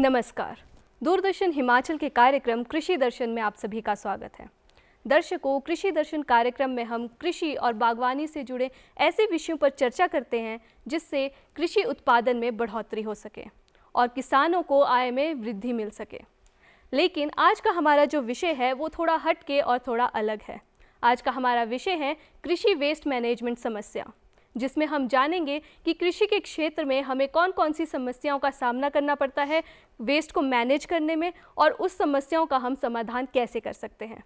नमस्कार दूरदर्शन हिमाचल के कार्यक्रम कृषि दर्शन में आप सभी का स्वागत है दर्शकों कृषि दर्शन कार्यक्रम में हम कृषि और बागवानी से जुड़े ऐसे विषयों पर चर्चा करते हैं जिससे कृषि उत्पादन में बढ़ोतरी हो सके और किसानों को आय में वृद्धि मिल सके लेकिन आज का हमारा जो विषय है वो थोड़ा हटके और थोड़ा अलग है आज का हमारा विषय है कृषि वेस्ट मैनेजमेंट समस्या जिसमें हम जानेंगे कि कृषि के क्षेत्र में हमें कौन कौन सी समस्याओं का सामना करना पड़ता है वेस्ट को मैनेज करने में और उस समस्याओं का हम समाधान कैसे कर सकते हैं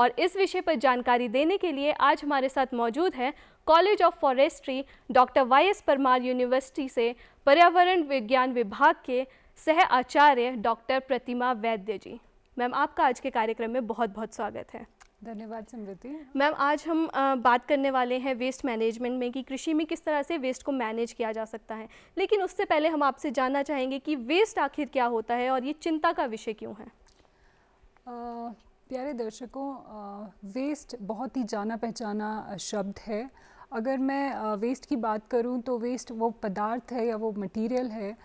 और इस विषय पर जानकारी देने के लिए आज हमारे साथ मौजूद हैं college of forestry doctor Y S Parmar university से पर्यावरण विज्ञान विभाग के सह आचार्य डॉक्टर प्रतिमा वैद्य जी मैम आपका आज के कार्यक्रम में बहुत बहुत स्वागत है धन्यवाद समृति मैम आज हम बात करने वाले हैं वेस्ट मैनेजमेंट में कि कृषि में किस तरह से वेस्ट को मैनेज किया जा सकता है लेकिन उससे पहले हम आपसे जानना चाहेंगे कि वेस्ट आखिर क्या होता है और ये चिंता का विषय क्यों है आ, प्यारे दर्शकों आ, वेस्ट बहुत ही जाना पहचाना शब्द है अगर मैं वेस्ट की बात करूँ तो वेस्ट वो पदार्थ है या वो मटीरियल है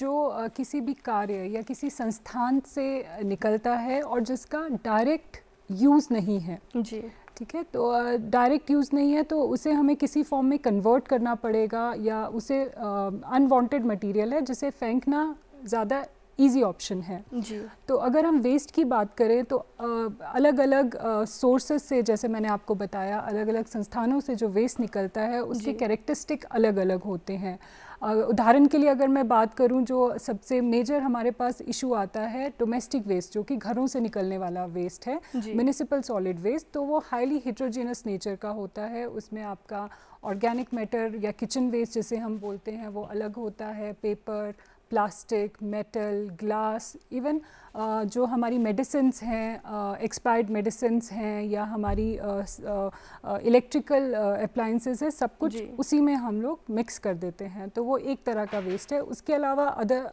जो किसी भी कार्य या किसी संस्थान से निकलता है और जिसका डायरेक्ट यूज़ नहीं है जी ठीक है तो डायरेक्ट यूज़ नहीं है तो उसे हमें किसी फॉर्म में कन्वर्ट करना पड़ेगा या उसे अनवांटेड मटेरियल है जिसे फेंकना ज़्यादा इजी ऑप्शन है जी तो अगर हम वेस्ट की बात करें तो uh, अलग अलग सोर्सेज से जैसे मैंने आपको बताया अलग अलग संस्थानों से जो वेस्ट निकलता है उसके कैरेक्टरिस्टिक अलग अलग होते हैं उदाहरण के लिए अगर मैं बात करूं जो सबसे मेजर हमारे पास इशू आता है डोमेस्टिक वेस्ट जो कि घरों से निकलने वाला वेस्ट है म्यूनिसिपल सॉलिड वेस्ट तो वो हाईली हिट्रोजीनस नेचर का होता है उसमें आपका ऑर्गेनिक मैटर या किचन वेस्ट जिसे हम बोलते हैं वो अलग होता है paper plastic metal glass even जो हमारी मेडिसिन हैं एक्सपायर्ड मेडिसिन हैं या हमारी इलेक्ट्रिकल अप्लाइंसेस है सब कुछ उसी में हम लोग मिक्स कर देते हैं तो वो एक तरह का वेस्ट है उसके अलावा अदर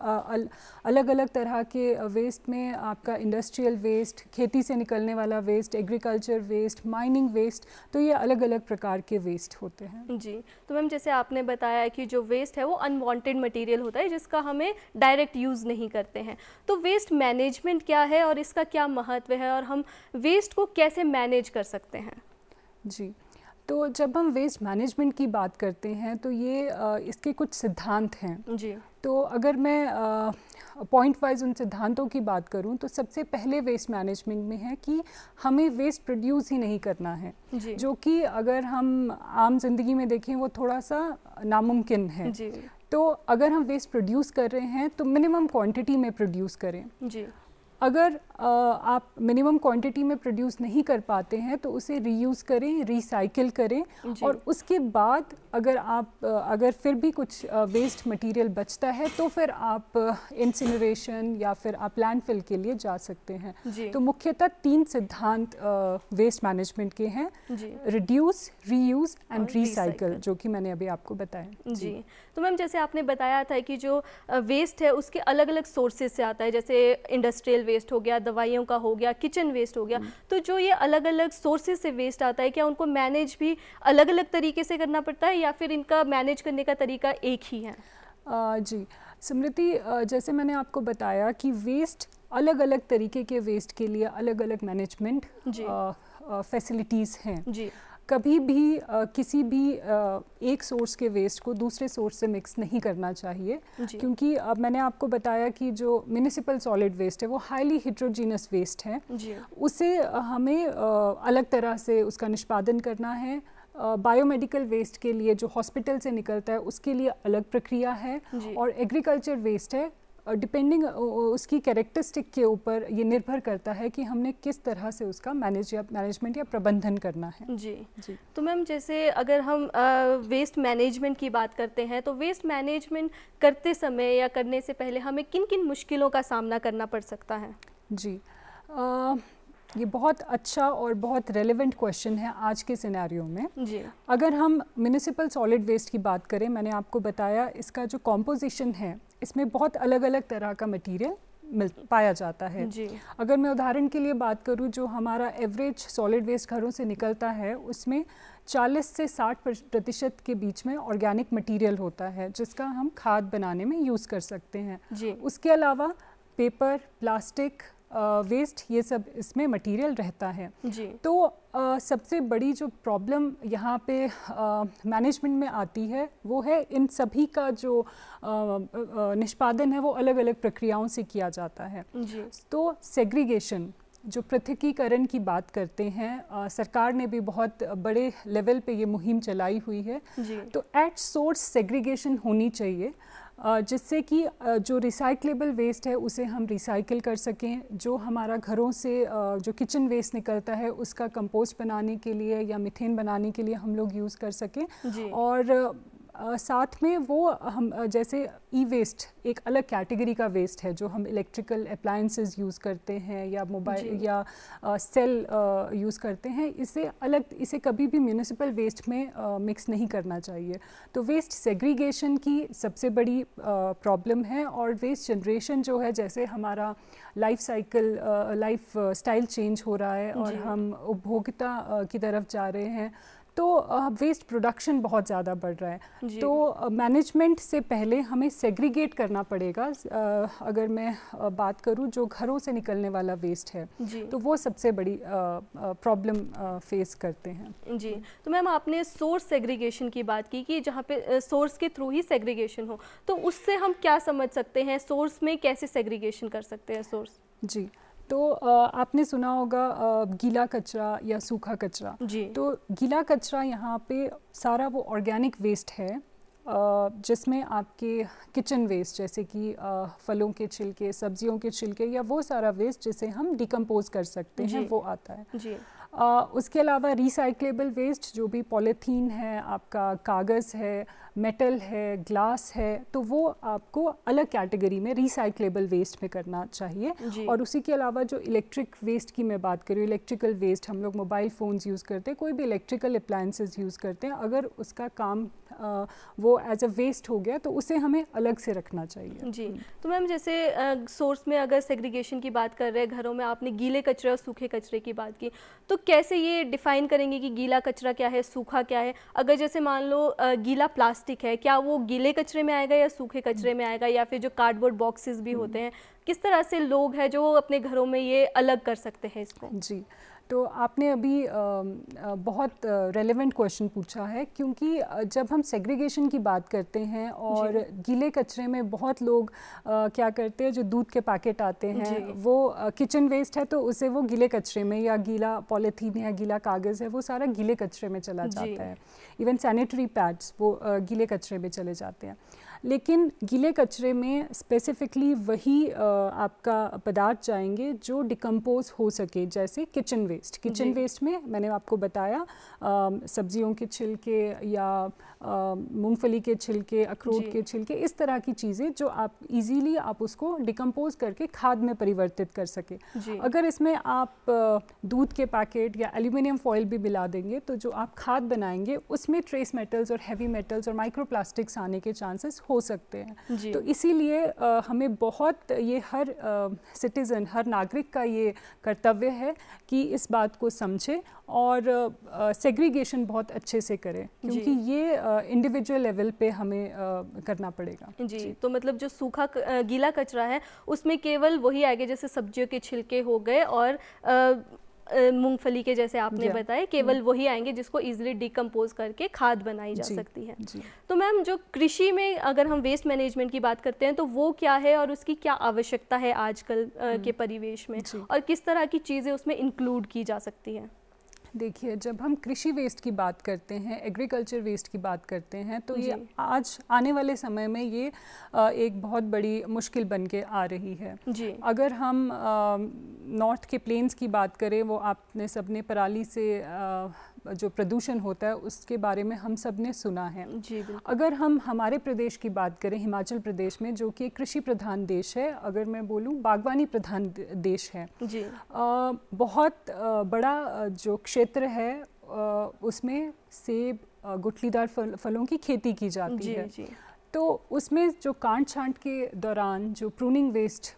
अलग अलग तरह के वेस्ट में आपका इंडस्ट्रियल वेस्ट खेती से निकलने वाला waste agriculture waste mining waste तो ये अलग अलग प्रकार के वेस्ट होते हैं जी तो मैम जैसे आपने बताया कि जो वेस्ट है वो अनवांटेड मटेरियल होता है जिसका हमें डायरेक्ट यूज़ नहीं करते हैं तो वेस्ट मैनेज मैनेजमेंट क्या है और इसका क्या महत्व है और हम वेस्ट को कैसे मैनेज कर सकते हैं जी तो जब हम वेस्ट मैनेजमेंट की बात करते हैं तो ये इसके कुछ सिद्धांत हैं जी तो अगर मैं पॉइंट वाइज उन सिद्धांतों की बात करूं तो सबसे पहले वेस्ट मैनेजमेंट में है कि हमें वेस्ट प्रोड्यूस ही नहीं करना है जो कि अगर हम आम जिंदगी में देखें वो थोड़ा सा नामुमकिन है तो अगर हम वेस्ट प्रोड्यूस कर रहे हैं तो मिनिमम क्वांटिटी में प्रोड्यूस करें जी अगर आप मिनिमम क्वांटिटी में प्रोड्यूस नहीं कर पाते हैं तो उसे रीयूज़ करें रिसाइकिल करें और उसके बाद अगर आप अगर फिर भी कुछ वेस्ट मटेरियल बचता है तो फिर आप इंसिनरेशन या फिर आप लैंडफिल के लिए जा सकते हैं तो मुख्यतः तीन सिद्धांत वेस्ट मैनेजमेंट के हैं रिड्यूस रीयूज एंड रिसाइकिल जो कि मैंने अभी आपको बताया जी तो मैम जैसे आपने बताया था कि जो वेस्ट है उसके अलग अलग सोर्सेज से आता है जैसे इंडस्ट्रियल वेस्ट हो गया दवाइयों का हो गया किचन वेस्ट हो गया हम्म। तो जो ये अलग अलग सोर्सेज से वेस्ट आता है क्या उनको मैनेज भी अलग अलग तरीके से करना पड़ता है या फिर इनका मैनेज करने का तरीका एक ही है आ, जी स्मृति जैसे मैंने आपको बताया कि वेस्ट अलग अलग तरीके के वेस्ट के लिए अलग अलग मैनेजमेंट फैसिलिटीज़ हैं जी कभी भी आ, किसी भी आ, एक सोर्स के वेस्ट को दूसरे सोर्स से मिक्स नहीं करना चाहिए क्योंकि अब मैंने आपको बताया कि जो म्यूनिसिपल सॉलिड वेस्ट है वो हाईली हिट्रोजीनस वेस्ट है उसे हमें अलग तरह से उसका निष्पादन करना है बायोमेडिकल uh, वेस्ट के लिए जो हॉस्पिटल से निकलता है उसके लिए अलग प्रक्रिया है और एग्रीकल्चर वेस्ट है डिपेंडिंग उसकी कैरेक्टरिस्टिक के ऊपर ये निर्भर करता है कि हमने किस तरह से उसका मैनेज या मैनेजमेंट या प्रबंधन करना है जी जी तो मैम जैसे अगर हम वेस्ट मैनेजमेंट की बात करते हैं तो वेस्ट मैनेजमेंट करते समय या करने से पहले हमें किन किन मुश्किलों का सामना करना पड़ सकता है जी आ, ये बहुत अच्छा और बहुत रेलिवेंट क्वेश्चन है आज के सिनेरियो में जी अगर हम म्यूनिसिपल सॉलिड वेस्ट की बात करें मैंने आपको बताया इसका जो कॉम्पोजिशन है इसमें बहुत अलग अलग तरह का मटेरियल मिल पाया जाता है जी। अगर मैं उदाहरण के लिए बात करूं जो हमारा एवरेज सॉलिड वेस्ट घरों से निकलता है उसमें 40 से 60 प्रतिशत के बीच में ऑर्गेनिक मटेरियल होता है जिसका हम खाद बनाने में यूज़ कर सकते हैं जी। उसके अलावा पेपर प्लास्टिक वेस्ट ये सब इसमें मटेरियल रहता है जी। तो आ, सबसे बड़ी जो प्रॉब्लम यहाँ पे मैनेजमेंट में आती है वो है इन सभी का जो निष्पादन है वो अलग अलग प्रक्रियाओं से किया जाता है जी। तो सेग्रीगेशन जो पृथकीकरण की बात करते हैं आ, सरकार ने भी बहुत बड़े लेवल पे ये मुहिम चलाई हुई है तो एट सोर्स सेग्रीगेशन होनी चाहिए जिससे कि जो रिसाइकलेबल वेस्ट है उसे हम रिसाइकिल कर सकें जो हमारा घरों से जो किचन वेस्ट निकलता है उसका कंपोस्ट बनाने के लिए या मिथेन बनाने के लिए हम लोग यूज़ कर सकें और साथ में वो हम जैसे ई वेस्ट एक अलग कैटेगरी का वेस्ट है जो हम इलेक्ट्रिकल अप्लाइंसेस यूज़ करते हैं या मोबाइल या सेल यूज़ करते हैं इसे अलग इसे कभी भी म्यूनिसिपल वेस्ट में मिक्स नहीं करना चाहिए तो वेस्ट सेग्रीगेशन की सबसे बड़ी प्रॉब्लम है और वेस्ट जनरेशन जो है जैसे हमारा life cycle life style change हो रहा है और हम उपभोक्ता की तरफ जा रहे हैं तो वेस्ट uh, प्रोडक्शन बहुत ज़्यादा बढ़ रहा है तो मैनेजमेंट uh, से पहले हमें सेग्रीगेट करना पड़ेगा uh, अगर मैं बात करूँ जो घरों से निकलने वाला वेस्ट है तो वो सबसे बड़ी प्रॉब्लम फेस करते हैं जी तो मैम आपने सोर्स सेग्रीगेशन की बात की कि जहाँ पे सोर्स के थ्रू ही सेग्रीगेशन हो तो उससे हम क्या समझ सकते हैं सोर्स में कैसे सेग्रीगेशन कर सकते हैं सोर्स जी तो आपने सुना होगा गीला कचरा या सूखा कचरा तो गीला कचरा यहाँ पे सारा वो ऑर्गेनिक वेस्ट है जिसमें आपके किचन वेस्ट जैसे कि फलों के छिलके सब्जियों के छिलके या वो सारा वेस्ट जिसे हम डिकम्पोज कर सकते हैं वो आता है जी। उसके अलावा रिसाइक्लेबल वेस्ट जो भी पॉलीथीन है आपका कागज़ है मेटल है ग्लास है तो वो आपको अलग कैटेगरी में रिसाइकलेबल वेस्ट में करना चाहिए और उसी के अलावा जो इलेक्ट्रिक वेस्ट की मैं बात करूँ इलेक्ट्रिकल वेस्ट हम लोग मोबाइल फ़ोन्स यूज़ करते हैं कोई भी इलेक्ट्रिकल अप्लाइंसेस यूज़ करते हैं अगर उसका काम आ, वो एज अ वेस्ट हो गया तो उसे हमें अलग से रखना चाहिए जी तो मैम जैसे सोर्स में अगर सेग्रीगेशन की बात कर रहे हैं घरों में आपने गीले कचरे और सूखे कचरे की बात की तो कैसे ये डिफ़ाइन करेंगे कि गीला कचरा क्या है सूखा क्या है अगर जैसे मान लो गीला प्लास्टिक प्लास्टिक है क्या वो गीले कचरे में आएगा या सूखे कचरे में आएगा या फिर जो कार्डबोर्ड बॉक्सेस भी होते हैं किस तरह से लोग हैं जो अपने घरों में ये अलग कर सकते हैं इसको जी तो आपने अभी बहुत रेलेवेंट क्वेश्चन पूछा है क्योंकि जब हम सेग्रीगेशन की बात करते हैं और गीले कचरे में बहुत लोग क्या करते हैं जो दूध के पैकेट आते हैं वो किचन वेस्ट है तो उसे वो गीले कचरे में या गीला पॉलीथीन या गीला कागज़ है वो सारा गीले कचरे में चला जाता है इवन सैनिटरी पैड्स वो गीले कचरे में चले जाते हैं लेकिन गीले कचरे में स्पेसिफिकली वही आपका पदार्थ जाएंगे जो डिकम्पोज हो सके जैसे किचन वेस्ट किचन वेस्ट में मैंने आपको बताया सब्जियों के छिलके या मूंगफली के छिलके अखरोट के छिलके इस तरह की चीज़ें जो आप इजीली आप उसको डिकम्पोज करके खाद में परिवर्तित कर सके अगर इसमें आप दूध के पैकेट या एल्यूमिनियम फॉयल भी मिला देंगे तो जो आप खाद बनाएंगे उसमें ट्रेस मेटल्स और हैवी मेटल्स और माइक्रोप्लास्टिक्स आने के चांसेस हो सकते हैं तो इसीलिए हमें बहुत ये हर सिटीज़न हर नागरिक का ये कर्तव्य है कि इस बात को समझे और सेग्रीगेशन बहुत अच्छे से करें क्योंकि ये इंडिविजुअल लेवल पे हमें करना पड़ेगा जी, जी तो मतलब जो सूखा गीला कचरा है उसमें केवल वही आएगा जैसे सब्जियों के छिलके हो गए और मूंगफली के जैसे आपने बताया केवल हम्म। वही आएंगे जिसको इजिली डिकम्पोज करके खाद बनाई जा सकती है तो मैम जो कृषि में अगर हम वेस्ट मैनेजमेंट की बात करते हैं तो वो क्या है और उसकी क्या आवश्यकता है आजकल हम्म। के परिवेश में और किस तरह की चीज़ें उसमें इंक्लूड की जा सकती है देखिए जब हम कृषि वेस्ट की बात करते हैं एग्रीकल्चर वेस्ट की बात करते हैं तो ये आज आने वाले समय में ये एक बहुत बड़ी मुश्किल बन के आ रही है जी अगर हम नॉर्थ के प्लेन्स की बात करें वो आपने सबने पराली से जो प्रदूषण होता है उसके बारे में हम सब ने सुना है जी अगर हम हमारे प्रदेश की बात करें हिमाचल प्रदेश में जो कि कृषि प्रधान देश है अगर मैं बोलूँ बागवानी प्रधान देश है जी आ, बहुत बड़ा जो क्षेत्र है उसमें सेब गुठलीदार फल, फलों की खेती की जाती जी, है जी। तो उसमें जो कांट छांट के दौरान जो प्रूनिंग वेस्ट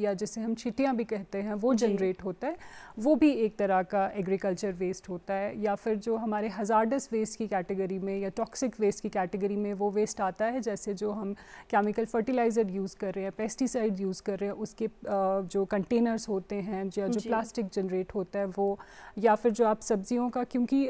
या जिसे हम छिटियाँ भी कहते हैं वो जनरेट होता है वो भी एक तरह का एग्रीकल्चर वेस्ट होता है या फिर जो हमारे हज़ारडस वेस्ट की कैटेगरी में या टॉक्सिक वेस्ट की कैटेगरी में वो वेस्ट आता है जैसे जो हम केमिकल फर्टिलाइज़र यूज़ कर रहे हैं पेस्टिसाइड यूज़ कर रहे हैं उसके जो कंटेनर्स होते हैं या जो प्लास्टिक जनरेट होता है वो या फिर जो आप सब्जियों का क्योंकि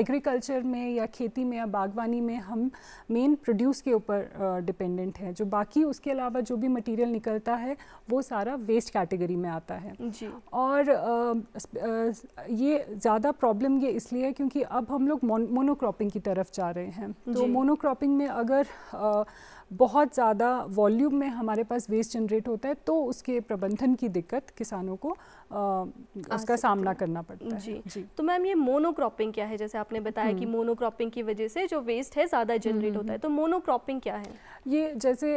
एग्रीकल्चर में या खेती में या बागवानी में हम मेन प्रोड्यूस के ऊपर डिपेंडेंट हैं जो बाकी उसके अलावा जो भी मटेरियल निकलता है वो सारा वेस्ट कैटेगरी में आता है जी और आ, ये ज़्यादा प्रॉब्लम ये इसलिए है क्योंकि अब हम लोग मोनोक्रॉपिंग की तरफ जा रहे हैं तो मोनोक्रॉपिंग में अगर आ, बहुत ज़्यादा वॉल्यूम में हमारे पास वेस्ट जनरेट होता है तो उसके प्रबंधन की दिक्कत किसानों को आ, उसका सामना करना पड़ता है जी, जी। तो मैम ये मोनोक्रॉपिंग क्या है जैसे आपने बताया कि मोनोक्रॉपिंग हम्म। की वजह से जो वेस्ट है ज़्यादा जनरेट हम्म, हम्म, होता है तो मोनोक्रॉपिंग क्या है ये जैसे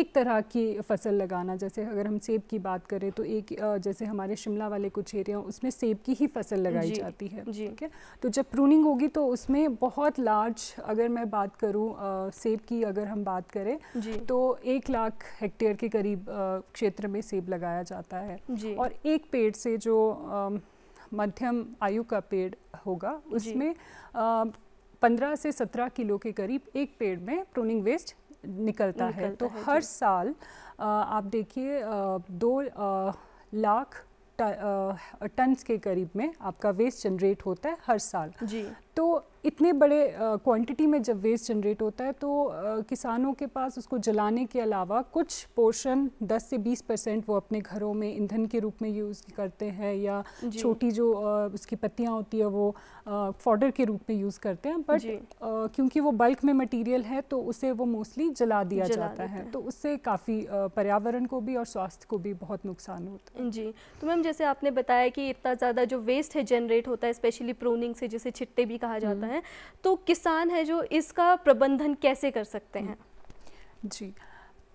एक तरह की फसल लगाना जैसे अगर हम सेब की बात करें तो एक जैसे हमारे शिमला वाले कुछ एरिया उसमें सेब की ही फसल लगाई जाती है ठीक है तो जब प्रूनिंग होगी तो उसमें बहुत लार्ज अगर मैं बात करूँ सेब की अगर हम बात करें तो एक लाख हेक्टेयर के करीब क्षेत्र में सेब लगाया जाता है और एक पेड़ से जो मध्यम आयु का पेड़ होगा उसमें पंद्रह से सत्रह किलो के करीब एक पेड़ में प्रोनिंग वेस्ट निकलता है तो है हर साल आप देखिए दो लाख टन्स के करीब में आपका वेस्ट जनरेट होता है हर साल जी तो इतने बड़े क्वांटिटी में जब वेस्ट जनरेट होता है तो आ, किसानों के पास उसको जलाने के अलावा कुछ पोर्शन 10 से 20 परसेंट वो अपने घरों में ईंधन के रूप में यूज़ करते हैं या छोटी जो आ, उसकी पत्तियां होती है वो फॉडर के रूप में यूज़ करते हैं बट क्योंकि वो बल्क में मटेरियल है तो उसे वो मोस्टली जला दिया जला जाता है।, है तो उससे काफ़ी पर्यावरण को भी और स्वास्थ्य को भी बहुत नुकसान होता है जी तो मैम जैसे आपने बताया कि इतना ज़्यादा जो वेस्ट है जनरेट होता है स्पेशली प्रोनिंग से जैसे छिट्टे भी कहा जाता हम्म। है तो किसान है जो इसका प्रबंधन कैसे कर सकते हैं हम्म। जी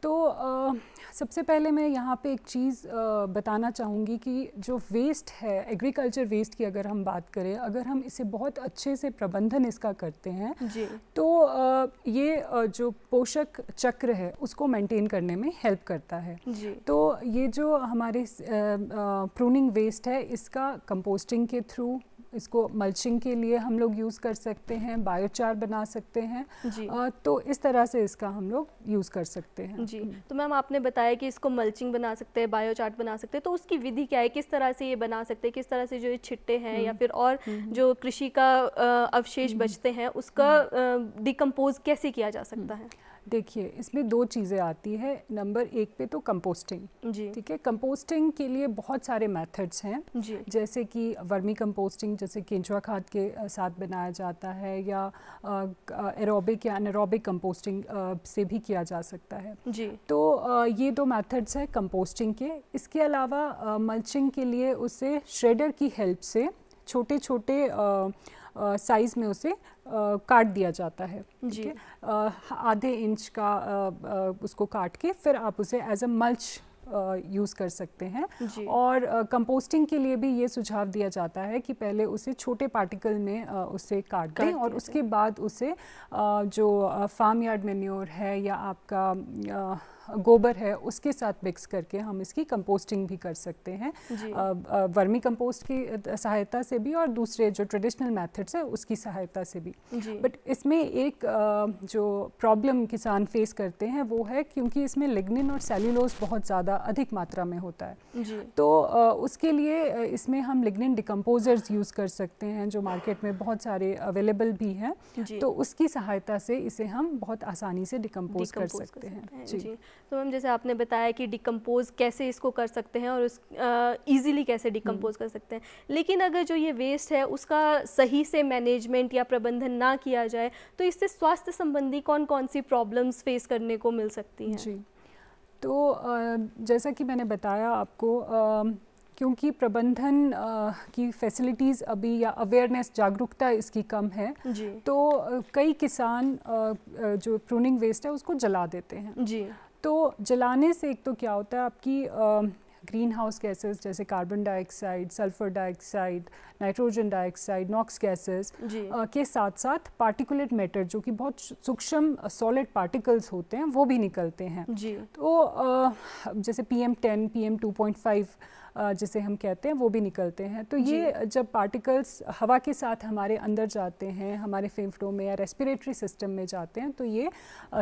तो आ, सबसे पहले मैं यहाँ पे एक चीज़ बताना चाहूँगी कि जो वेस्ट है एग्रीकल्चर वेस्ट की अगर हम बात करें अगर हम इसे बहुत अच्छे से प्रबंधन इसका करते हैं जी। तो आ, ये आ, जो पोषक चक्र है उसको मेंटेन करने में हेल्प करता है जी। तो ये जो हमारे प्रूनिंग वेस्ट है इसका कंपोस्टिंग के थ्रू इसको मल्चिंग के लिए हम लोग यूज़ कर सकते हैं बायोचार बना सकते हैं जी आ, तो इस तरह से इसका हम लोग यूज़ कर सकते हैं जी हम्म। तो मैम आपने बताया कि इसको मल्चिंग बना सकते हैं बायोचार्ट बना सकते हैं तो उसकी विधि क्या है किस तरह से ये बना सकते हैं किस तरह से जो ये छिट्टे हैं या हम्म। फिर और हम्म, जो कृषि का अवशेष बचते हैं उसका डिकम्पोज कैसे किया जा सकता है देखिए इसमें दो चीज़ें आती है नंबर एक पे तो कंपोस्टिंग ठीक है कंपोस्टिंग के लिए बहुत सारे मेथड्स हैं जैसे कि वर्मी कंपोस्टिंग जैसे केंचुआ खाद के साथ बनाया जाता है या एरोबिक या अनोबिक कंपोस्टिंग से भी किया जा सकता है जी तो आ, ये दो मेथड्स हैं कंपोस्टिंग के इसके अलावा मल्चिंग के लिए उसे श्रेडर की हेल्प से छोटे छोटे आ, साइज़ में उसे काट दिया जाता है जी आधे इंच का उसको काट के फिर आप उसे एज अ मल्च यूज़ कर सकते हैं और कंपोस्टिंग के लिए भी ये सुझाव दिया जाता है कि पहले उसे छोटे पार्टिकल में आ, उसे काट दें और उसके बाद उसे आ, जो फार्म यार्ड मेन्योर है या आपका आ, गोबर है उसके साथ मिक्स करके हम इसकी कंपोस्टिंग भी कर सकते हैं वर्मी कंपोस्ट की सहायता से भी और दूसरे जो ट्रेडिशनल मेथड्स है उसकी सहायता से भी बट इसमें एक जो प्रॉब्लम किसान फेस करते हैं वो है क्योंकि इसमें लिग्निन और सेल्यूलोज बहुत ज़्यादा अधिक मात्रा में होता है तो उसके लिए इसमें हम लिग्निन डिकम्पोजर्स यूज़ कर सकते हैं जो मार्केट में बहुत सारे अवेलेबल भी हैं तो उसकी सहायता से इसे हम बहुत आसानी से डिकम्पोज कर सकते हैं जी तो मैम जैसे आपने बताया कि डिकम्पोज कैसे इसको कर सकते हैं और उस ईजिली कैसे डिकम्पोज कर सकते हैं लेकिन अगर जो ये वेस्ट है उसका सही से मैनेजमेंट या प्रबंधन ना किया जाए तो इससे स्वास्थ्य संबंधी कौन कौन सी प्रॉब्लम्स फेस करने को मिल सकती हैं जी तो जैसा कि मैंने बताया आपको क्योंकि प्रबंधन की फैसिलिटीज़ अभी या अवेयरनेस जागरूकता इसकी कम है जी। तो कई किसान जो प्रूनिंग वेस्ट है उसको जला देते हैं जी तो जलाने से एक तो क्या होता है आपकी ग्रीन हाउस गैसेस जैसे carbon dioxide sulphur dioxide nitrogen dioxide NOx gases के साथ साथ पार्टिकुलेट मैटर जो कि बहुत सूक्ष्म सॉलिड पार्टिकल्स होते हैं वो भी निकलते हैं जी तो uh, जैसे P M ten P M two point five जिसे हम कहते हैं वो भी निकलते हैं तो ये जब पार्टिकल्स हवा के साथ हमारे अंदर जाते हैं हमारे फेफड़ों में या रेस्पिरेटरी सिस्टम में जाते हैं तो ये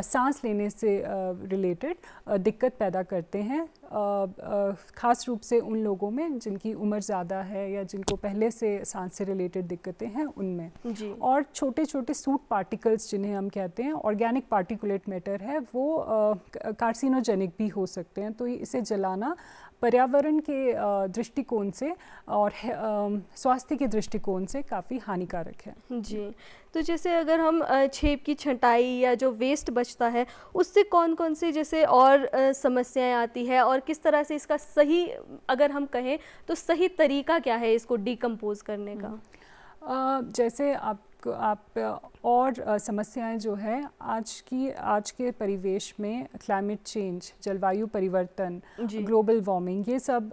सांस लेने से रिलेटेड दिक्कत पैदा करते हैं ख़ास रूप से उन लोगों में जिनकी उम्र ज़्यादा है या जिनको पहले से सांस से रिलेटेड दिक्कतें हैं उनमें और छोटे छोटे सूट पार्टिकल्स जिन्हें हम कहते हैं ऑर्गेनिक पार्टिकुलेट मैटर है वो कार्सिनोजेनिक भी हो सकते हैं तो इसे जलाना पर्यावरण के दृष्टिकोण से और स्वास्थ्य के दृष्टिकोण से काफ़ी हानिकारक है जी तो जैसे अगर हम छेप की छंटाई या जो वेस्ट बचता है उससे कौन कौन से जैसे और समस्याएं आती है और किस तरह से इसका सही अगर हम कहें तो सही तरीका क्या है इसको डिकम्पोज़ करने का आ, जैसे आप आप और समस्याएं जो है आज की आज के परिवेश में क्लाइमेट चेंज जलवायु परिवर्तन ग्लोबल वार्मिंग ये सब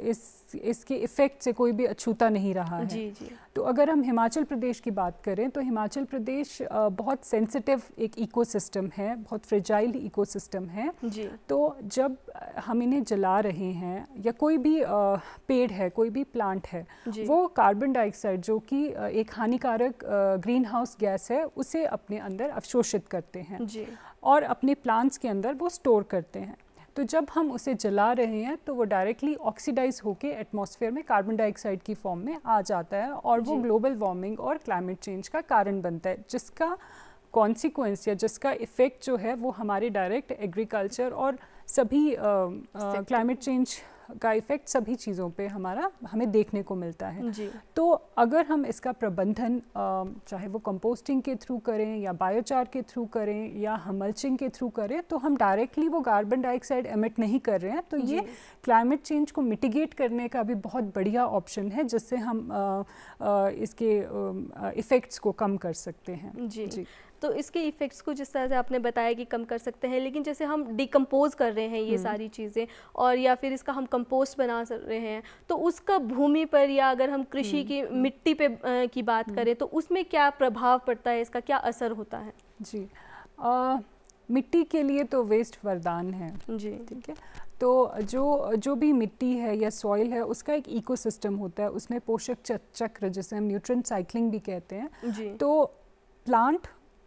इस इसके इफ़ेक्ट से कोई भी अछूता नहीं रहा है जी जी तो अगर हम हिमाचल प्रदेश की बात करें तो हिमाचल प्रदेश बहुत सेंसिटिव एक इकोसिस्टम है बहुत फ्रिजाइल इकोसिस्टम है जी। तो जब हम इन्हें जला रहे हैं या कोई भी पेड़ है कोई भी प्लांट है वो कार्बन डाइऑक्साइड जो कि एक हानिकारक ग्रीन हाउस गैस है उसे अपने अंदर अवशोषित करते हैं और अपने प्लांट्स के अंदर वो स्टोर करते हैं तो जब हम उसे जला रहे हैं तो वो डायरेक्टली ऑक्सीडाइज होकर एटमॉस्फेयर में कार्बन डाइऑक्साइड की फॉर्म में आ जाता है और वो ग्लोबल वार्मिंग और क्लाइमेट चेंज का कारण बनता है जिसका कॉन्सिक्वेंस या जिसका इफ़ेक्ट जो है वो हमारे डायरेक्ट एग्रीकल्चर और सभी क्लाइमेट uh, चेंज uh, का इफ़ेक्ट सभी चीज़ों पे हमारा हमें देखने को मिलता है तो अगर हम इसका प्रबंधन चाहे वो कंपोस्टिंग के थ्रू करें या बायोचार के थ्रू करें या हमल्चिंग के थ्रू करें तो हम डायरेक्टली वो कार्बन डाइऑक्साइड एमिट नहीं कर रहे हैं तो ये क्लाइमेट चेंज को मिटिगेट करने का भी बहुत बढ़िया ऑप्शन है जिससे हम आ, आ, इसके इफ़ेक्ट्स को कम कर सकते हैं जी, जी। तो इसके इफ़ेक्ट्स को जिस तरह से आपने बताया कि कम कर सकते हैं लेकिन जैसे हम डिकम्पोज कर रहे हैं ये हम्म। सारी चीज़ें और या फिर इसका हम कम कंपोस्ट बना रहे हैं तो उसका भूमि पर या अगर हम कृषि हम्म। की मिट्टी पे आ, की बात हम्म। करें तो उसमें क्या प्रभाव पड़ता है इसका क्या असर होता है जी आ, मिट्टी के लिए तो वेस्ट वरदान है जी ठीक है तो जो जो भी मिट्टी है या सॉइल है उसका एक इकोसिस्टम होता है उसमें पोषक चक्र जिसे हम न्यूट्रन साइकिलिंग भी कहते हैं तो प्लांट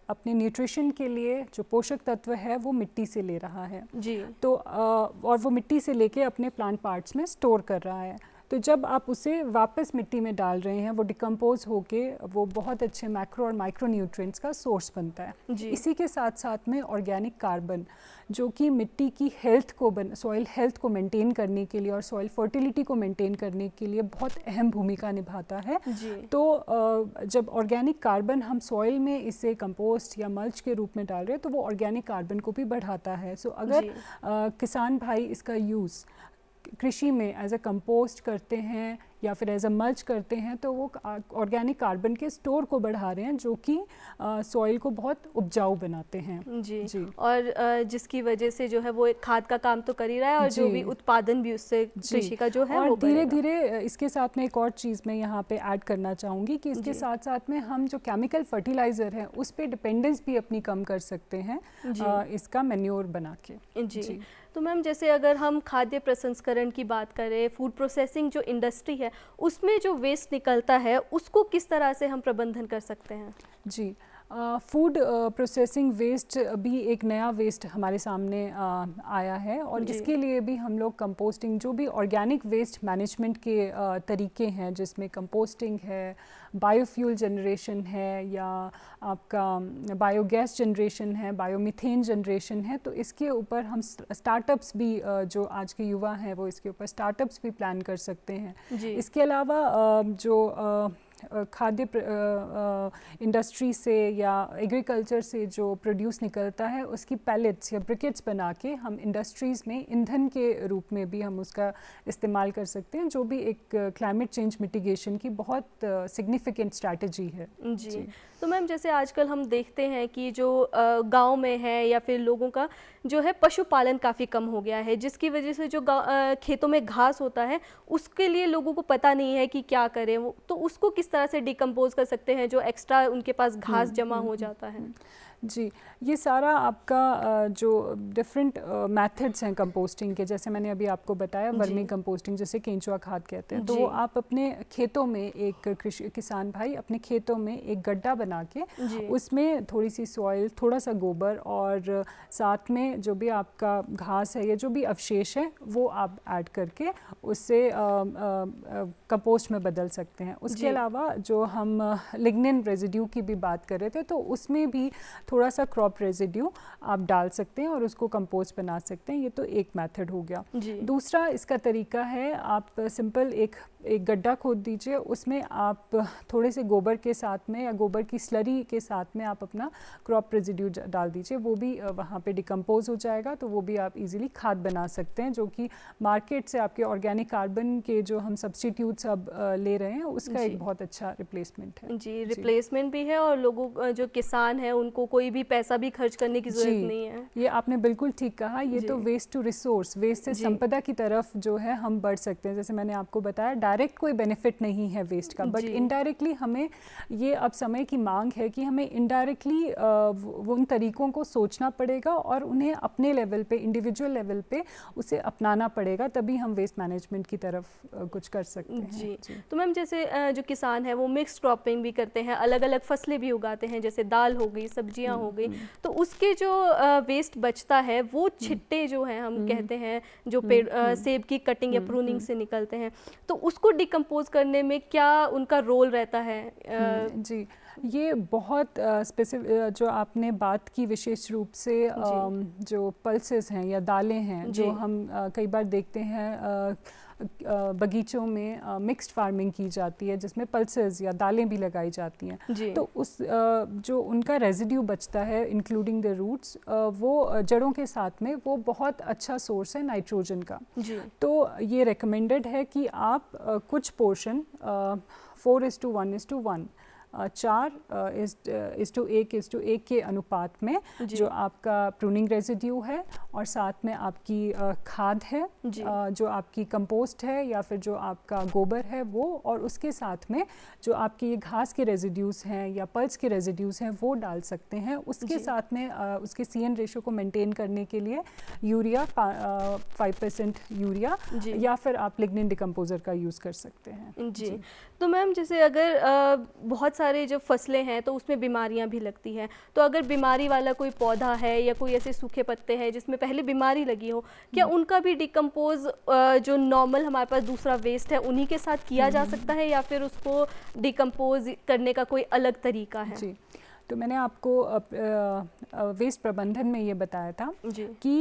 अपने न्यूट्रिशन के लिए जो पोषक तत्व है वो मिट्टी से ले रहा है जी तो और वो मिट्टी से लेके अपने प्लांट पार्ट्स में स्टोर कर रहा है तो जब आप उसे वापस मिट्टी में डाल रहे हैं वो डिकम्पोज होके वो बहुत अच्छे मैक्रो और माइक्रो न्यूट्रिएंट्स का सोर्स बनता है इसी के साथ साथ में ऑर्गेनिक कार्बन जो कि मिट्टी की हेल्थ को बन सॉइल हेल्थ को मेंटेन करने के लिए और सॉइल फर्टिलिटी को मेंटेन करने के लिए बहुत अहम भूमिका निभाता है तो जब ऑर्गेनिक कार्बन हम सॉइल में इसे कंपोस्ट या मल्च के रूप में डाल रहे हैं तो वो ऑर्गेनिक कार्बन को भी बढ़ाता है सो अगर किसान भाई इसका यूज़ कृषि में एज अ कंपोस्ट करते हैं या फिर एज अ मल्च करते हैं तो वो ऑर्गेनिक कार्बन के स्टोर को बढ़ा रहे हैं जो कि सॉइल को बहुत उपजाऊ बनाते हैं जी जी और आ, जिसकी वजह से जो है वो खाद का काम तो कर ही रहा है और जो भी उत्पादन भी उससे कृषि का जो है और धीरे धीरे इसके साथ में एक और चीज़ मैं यहाँ पे ऐड करना चाहूँगी कि इसके साथ साथ में हम जो केमिकल फर्टिलाइज़र है उस पर डिपेंडेंस भी अपनी कम कर सकते हैं इसका मेन्योर बना के जी। तो मैम जैसे अगर हम खाद्य प्रसंस्करण की बात करें फूड प्रोसेसिंग जो इंडस्ट्री है उसमें जो वेस्ट निकलता है उसको किस तरह से हम प्रबंधन कर सकते हैं जी फूड प्रोसेसिंग वेस्ट भी एक नया वेस्ट हमारे सामने uh, आया है और इसके लिए भी हम लोग कंपोस्टिंग जो भी ऑर्गेनिक वेस्ट मैनेजमेंट के uh, तरीके हैं जिसमें कंपोस्टिंग है बायोफ्यूल जनरेशन है या आपका बायोगैस जनरेशन है बायोमिथेन जनरेशन है तो इसके ऊपर हम स्टार्टअप्स भी uh, जो आज के युवा हैं वो इसके ऊपर स्टार्टअप्स भी प्लान कर सकते हैं इसके अलावा जो खाद्य इंडस्ट्री से या एग्रीकल्चर से जो प्रोड्यूस निकलता है उसकी पैलेट्स या ब्रिकेट्स बना के हम इंडस्ट्रीज़ में ईंधन के रूप में भी हम उसका इस्तेमाल कर सकते हैं जो भी एक क्लाइमेट चेंज मिटिगेशन की बहुत सिग्निफिकेंट स्ट्रैटेजी है जी, जी। तो मैम जैसे आजकल हम देखते हैं कि जो गांव में है या फिर लोगों का जो है पशुपालन काफ़ी कम हो गया है जिसकी वजह से जो खेतों में घास होता है उसके लिए लोगों को पता नहीं है कि क्या करें वो तो उसको किस तरह से डिकम्पोज कर सकते हैं जो एक्स्ट्रा उनके पास घास हम्म, जमा हो हम्म, जाता है हम्म। जी ये सारा आपका जो डिफरेंट मेथड्स हैं कंपोस्टिंग के जैसे मैंने अभी आपको बताया वर्मी कंपोस्टिंग जैसे केंचुआ खाद कहते हैं तो आप अपने खेतों में एक कृषि किसान भाई अपने खेतों में एक गड्ढा बना के उसमें थोड़ी सी सॉइल थोड़ा सा गोबर और साथ में जो भी आपका घास है या जो भी अवशेष है वो आप ऐड करके उससे कंपोस्ट में बदल सकते हैं उसके अलावा जो हम लिग्निन रेजिड्यू की भी बात कर रहे थे तो उसमें भी थोड़ा सा क्रॉप रेजिड्यू आप डाल सकते हैं और उसको कंपोस्ट बना सकते हैं ये तो एक मेथड हो गया दूसरा इसका तरीका है आप सिंपल एक एक गड्ढा खोद दीजिए उसमें आप थोड़े से गोबर के साथ में या गोबर की स्लरी के साथ में आप अपना क्रॉप रेजिड्यू डाल दीजिए वो भी वहाँ पे डिकम्पोज हो जाएगा तो वो भी आप इजीली खाद बना सकते हैं जो कि मार्केट से आपके ऑर्गेनिक कार्बन के जो हम सब्सटीट्यूट्स अब ले रहे हैं उसका एक बहुत अच्छा रिप्लेसमेंट है जी रिप्लेसमेंट भी है और लोगों जो किसान है उनको कोई भी पैसा भी खर्च करने की जरूरत नहीं है ये आपने बिल्कुल ठीक कहा ये तो वेस्ट टू रिसोर्स वेस्ट से संपदा की तरफ जो है हम बढ़ सकते हैं जैसे मैंने आपको बताया डायरेक्ट कोई बेनिफिट नहीं है वेस्ट का बट इनडायरेक्टली हमें ये अब समय की मांग है कि हमें इनडायरेक्टली उन तरीकों को सोचना पड़ेगा और उन्हें अपने लेवल पे इंडिविजुअल लेवल पे उसे अपनाना पड़ेगा तभी हम वेस्ट मैनेजमेंट की तरफ कुछ कर सकते हैं जी, जी। तो मैम जैसे जो किसान है वो मिक्स क्रॉपिंग भी करते हैं अलग अलग फसलें भी उगाते हैं जैसे दाल हो गई सब्जियाँ हो हम्म, गई हम्म। तो उसके जो वेस्ट बचता है वो हम्म। छिट्टे जो है हम कहते हैं जो पेड़ सेब की कटिंग या प्रूनिंग से निकलते हैं तो उसको उसको डिकम्पोज करने में क्या उनका रोल रहता है हम्म, जी ये बहुत स्पेसिफिक जो आपने बात की विशेष रूप से जो पल्सेस हैं या दालें हैं जो हम कई बार देखते हैं बगीचों में मिक्स्ड फार्मिंग की जाती है जिसमें पल्सेस या दालें भी लगाई जाती हैं तो उस जो उनका रेजिड्यू बचता है इंक्लूडिंग द रूट्स वो जड़ों के साथ में वो बहुत अच्छा सोर्स है नाइट्रोजन का तो ये रिकमेंडेड है कि आप कुछ portion four is to one is to one चार इस टू एक इस टू एक के अनुपात में जो आपका प्रूनिंग रेजिड्यू है और साथ में आपकी खाद है जो आपकी कंपोस्ट है या फिर जो आपका गोबर है वो और उसके साथ में जो आपके ये घास के रेजिड्यूज़ हैं या पल्स के रेजिड्यूज़ हैं वो डाल सकते हैं उसके साथ में उसके सी एन रेशो को मेंटेन करने के लिए यूरिया फाइव परसेंट यूरिया या फिर आप लिग्निन डिकम्पोज़र का यूज़ कर सकते हैं जी, जी। तो मैम जैसे अगर बहुत सारे सारे जब फसलें हैं तो उसमें बीमारियां भी लगती हैं तो अगर बीमारी वाला कोई पौधा है या कोई ऐसे सूखे पत्ते हैं जिसमें पहले बीमारी लगी हो क्या हम्म। उनका भी डिकम्पोज जो नॉर्मल हमारे पास दूसरा वेस्ट है उन्हीं के साथ किया जा हम्म। सकता है या फिर उसको डिकम्पोज करने का कोई अलग तरीका है जी तो मैंने आपको वेस्ट प्रबंधन में ये बताया था कि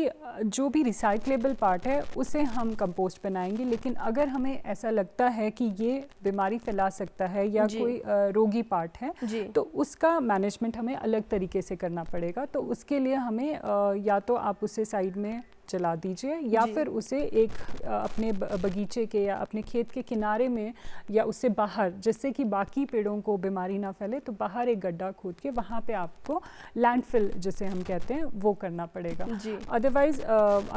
जो भी रिसाइकलेबल पार्ट है उसे हम कंपोस्ट बनाएंगे लेकिन अगर हमें ऐसा लगता है कि ये बीमारी फैला सकता है या कोई रोगी पार्ट है तो उसका मैनेजमेंट हमें अलग तरीके से करना पड़ेगा तो उसके लिए हमें या तो आप उसे साइड में चला दीजिए या फिर उसे एक अपने बगीचे के या अपने खेत के किनारे में या उससे बाहर जिससे कि बाकी पेड़ों को बीमारी ना फैले तो बाहर एक गड्ढा खोद के वहाँ पे आपको लैंडफिल जिसे हम कहते हैं वो करना पड़ेगा अदरवाइज़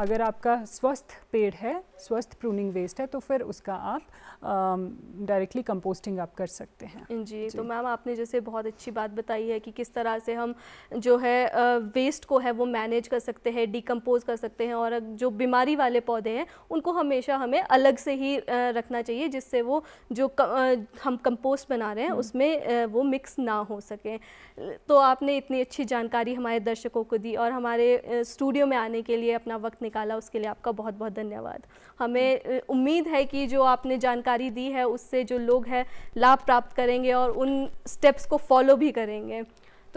अगर आपका स्वस्थ पेड़ है स्वस्थ प्रूनिंग वेस्ट है तो फिर उसका आप डायरेक्टली कंपोस्टिंग आप कर सकते हैं जी, तो जी। तो मैम आपने जैसे बहुत अच्छी बात बताई है कि किस तरह से हम जो है वेस्ट को है वो मैनेज कर सकते हैं डिकम्पोज कर सकते हैं और जो बीमारी वाले पौधे हैं उनको हमेशा हमें अलग से ही रखना चाहिए जिससे वो जो हम कंपोस्ट बना रहे हैं हम्म। उसमें वो मिक्स ना हो सके तो आपने इतनी अच्छी जानकारी हमारे दर्शकों को दी और हमारे स्टूडियो में आने के लिए अपना वक्त निकाला उसके लिए आपका बहुत बहुत धन्यवाद हमें उम्मीद है कि जो आपने जानकारी दी है उससे जो लोग हैं लाभ प्राप्त करेंगे और उन स्टेप्स को फॉलो भी करेंगे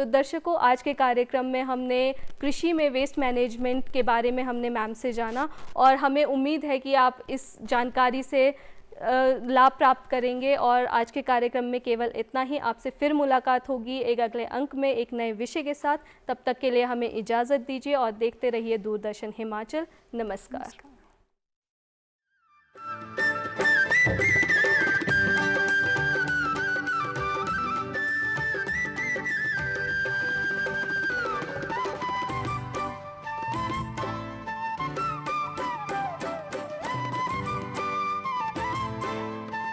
तो दर्शकों आज के कार्यक्रम में हमने कृषि में वेस्ट मैनेजमेंट के बारे में हमने मैम से जाना और हमें उम्मीद है कि आप इस जानकारी से लाभ प्राप्त करेंगे और आज के कार्यक्रम में केवल इतना ही आपसे फिर मुलाकात होगी एक अगले अंक में एक नए विषय के साथ तब तक के लिए हमें इजाज़त दीजिए और देखते रहिए दूरदर्शन हिमाचल नमस्कार, नमस्कार।